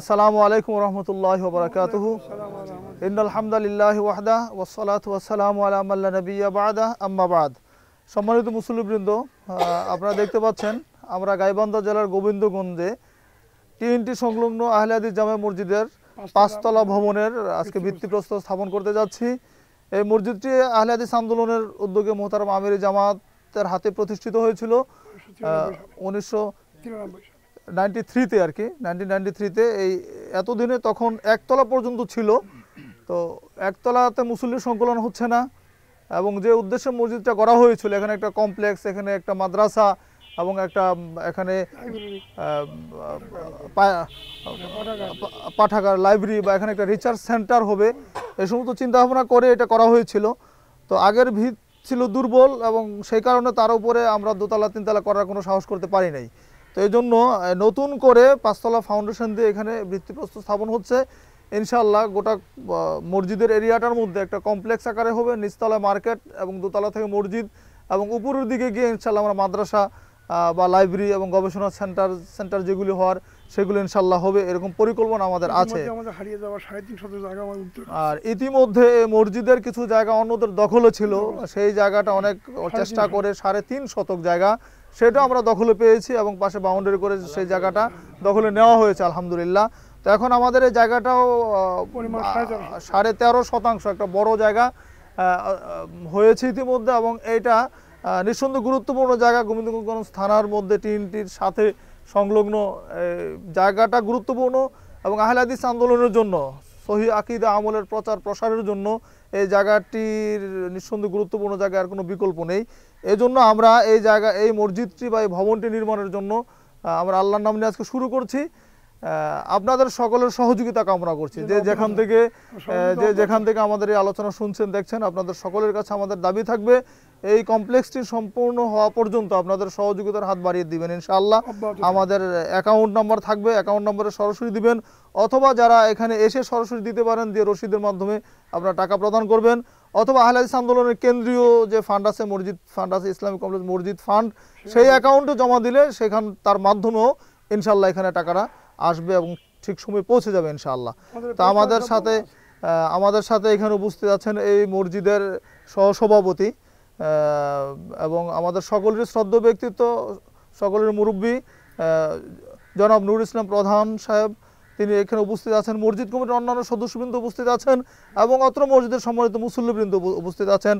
আসসালামু আলাইকুম রহমতুল্লাহ বরকাত ইন ওয়াহদা ওসলাত ওয়াসালাম আলামাল্লা নবিয়া বাদা আম্মাবাদ সম্মানিত মুসলিমবৃন্দ আপনারা দেখতে পাচ্ছেন আমরা গাইবান্ধা জেলার গোবিন্দগঞ্জে টিএনটি সংলগ্ন আহলাদি জামে মসজিদের পাঁচতলা ভবনের আজকে ভিত্তিপ্রস্তর স্থাপন করতে যাচ্ছি এই মসজিদটি আহলাদিস আন্দোলনের উদ্যোগে মোহতারাম আমির জামাতের হাতে প্রতিষ্ঠিত হয়েছিল উনিশশো নাইনটি থ্রিতে আর কি নাইনটিন নাইনটি থ্রিতে এই এতদিনে তখন একতলা পর্যন্ত ছিল তো একতলাতে মুসল্লির সংকলন হচ্ছে না এবং যে উদ্দেশ্যে মসজিদটা করা হয়েছিল এখানে একটা কমপ্লেক্স এখানে একটা মাদ্রাসা এবং একটা এখানে পাঠাগার লাইব্রেরি বা এখানে একটা রিচার্জ সেন্টার হবে এই সমস্ত চিন্তাভাবনা করে এটা করা হয়েছিল তো আগের ভিত ছিল দুর্বল এবং সেই কারণে তার উপরে আমরা দোতলা তিনতলা করার কোনো সাহস করতে পারি নাই তো এই জন্য নতুন করে পাঁচতলা ফাউন্ডেশন দিয়ে এখানে বৃত্তিপ্রস্ত স্থাপন হচ্ছে ইনশাল্লাহ গোটা মসজিদের এরিয়াটার মধ্যে একটা কমপ্লেক্স আকারে হবে নিচতলা মার্কেট এবং দোতলা থেকে মসজিদ এবং উপরের দিকে গিয়ে ইনশাল্লাহ আমরা মাদ্রাসা বা লাইব্রেরি এবং গবেষণা সেন্টার সেন্টার যেগুলি হওয়ার সেগুলো ইনশাল্লাহ হবে এরকম পরিকল্পনা আমাদের আছে আর ইতিমধ্যে মসজিদের কিছু জায়গা অন্যদের দখলে ছিল সেই জায়গাটা হ্যাঁ, অনেক চেষ্টা করে সাড়ে তিন শতক জায়গা সেটা আমরা দখলে পেয়েছি এবং পাশে বাউন্ডারি করে সেই জায়গাটা দখলে নেওয়া হয়েছে আলহামদুলিল্লাহ তো এখন আমাদের এই জায়গাটাও সাড়ে তেরো শতাংশ একটা বড় জায়গা হয়েছে ইতিমধ্যে এবং এটা নিঃসন্দেহ গুরুত্বপূর্ণ জায়গা গোবিন্দগঞ্জ থানার মধ্যে টিনটির সাথে সংলগ্ন জায়গাটা গুরুত্বপূর্ণ এবং আহলাদিস আন্দোলনের জন্য সহি আকিদা আমলের প্রচার প্রসারের জন্য এই জায়গাটির নিঃসন্দেহ গুরুত্বপূর্ণ জায়গার কোনো বিকল্প নেই এজন্য আমরা এই জায়গা এই মসজিদটি বা এই ভবনটি নির্মাণের জন্য আমরা আল্লাহর নাম নিয়ে আজকে শুরু করছি আপনাদের সকলের সহযোগিতা কামনা করছি যে যেখান থেকে যে যেখান থেকে আমাদের এই আলোচনা শুনছেন দেখছেন আপনাদের সকলের কাছে আমাদের দাবি থাকবে এই কমপ্লেক্সটি সম্পূর্ণ হওয়া পর্যন্ত আপনাদের সহযোগিতার হাত বাড়িয়ে দিবেন ইনশাআল্লাহ আমাদের অ্যাকাউন্ট নাম্বার থাকবে অ্যাকাউন্ট নাম্বারে সরাসরি দিবেন অথবা যারা এখানে এসে সরাসরি দিতে পারেন দিয়ে রসিদের মাধ্যমে আপনারা টাকা প্রদান করবেন অথবা আহলাদিস আন্দোলনের কেন্দ্রীয় যে ফান্ড আছে মসজিদ ফান্ড আছে ইসলামিক কমপ্লেক্স মসজিদ ফান্ড সেই অ্যাকাউন্টে জমা দিলে সেখান তার মাধ্যমেও ইনশাল্লাহ এখানে টাকাটা আসবে এবং ঠিক সময়ে পৌঁছে যাবে ইনশাআল্লাহ তা আমাদের সাথে আমাদের সাথে এখানে উপস্থিত আছেন এই মসজিদের সহসভাপতি এবং আমাদের সকলের শ্রদ্ধ ব্যক্তিত্ব সকলের মুরব্বী জনাব নুর ইসলাম প্রধান সাহেব তিনি এখানে উপস্থিত আছেন মসজিদ কমিটির অন্যান্য সদস্যবৃন্দ উপস্থিত আছেন এবং অত্র মসজিদের সম্মানিত মুসল্লিবৃন্দ উপস্থিত আছেন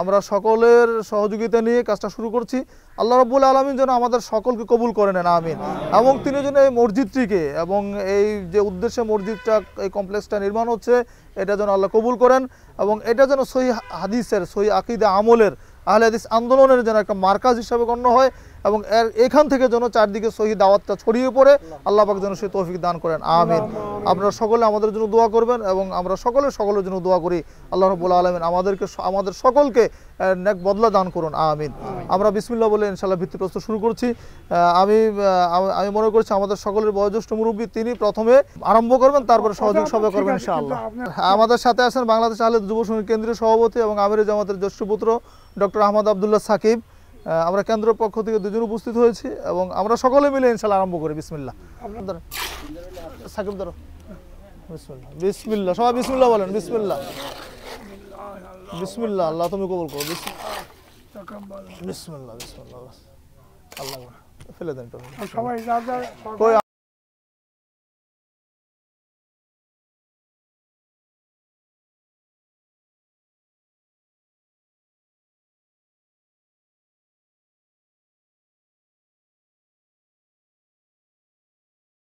আমরা সকলের সহযোগিতা নিয়ে কাজটা শুরু করছি আল্লাহ রব্বুল আলমিন যেন আমাদের সকলকে কবুল করে নেন আমিন এবং তিনি যেন এই মসজিদটিকে এবং এই যে উদ্দেশ্যে মসজিদটা এই কমপ্লেক্সটা নির্মাণ হচ্ছে এটা যেন আল্লাহ কবুল করেন এবং এটা যেন সহি হাদিসের সহি আকিদা আমলের আহলে হাদিস আন্দোলনের যেন একটা মার্কাজ হিসাবে গণ্য হয় এবং এর এখান থেকে যেন চারদিকে সহি দাওয়াতটা ছড়িয়ে পড়ে আল্লাহবাক যেন সেই তৌফিক দান করেন আমিন আপনারা সকলে আমাদের জন্য দোয়া করবেন এবং আমরা সকলে সকলের জন্য দোয়া করি আল্লাহ রবুল্লা আলমিন আমাদেরকে আমাদের সকলকে নেক বদলা দান করুন আমিন আমরা বিসমিল্লা বলে ইনশাল্লাহ ভিত্তিপ্রস্তুত শুরু করছি আমি আমি মনে করছি আমাদের সকলের বয়োজ্যেষ্ঠ মুরব্বী তিনি প্রথমে আরম্ভ করবেন তারপরে আচ্ছা, সহযোগ আচ্ছা, সভা করবেন ইনশাআল্লাহ আমাদের সাথে আছেন বাংলাদেশ আহলে যুব সংঘের কেন্দ্রীয় সভাপতি এবং আমির জামাতের জ্যেষ্ঠ পুত্র ডক্টর আহমদ আবদুল্লাহ সাকিব আমরা কেন্দ্র পক্ষ থেকে দুজন উপস্থিত হয়েছি এবং আমরা সকলে মিলে ইনশাল্লাহ আরম্ভ করি বিসমিল্লা সাকিব ধরো বিসমিল্লা সবাই বিসমিল্লা বলেন বিসমিল্লা বিসমিল্লা আল্লাহ তুমি কবল করো বিসমিল্লা বিসমিল্লা আল্লাহ ফেলে দেন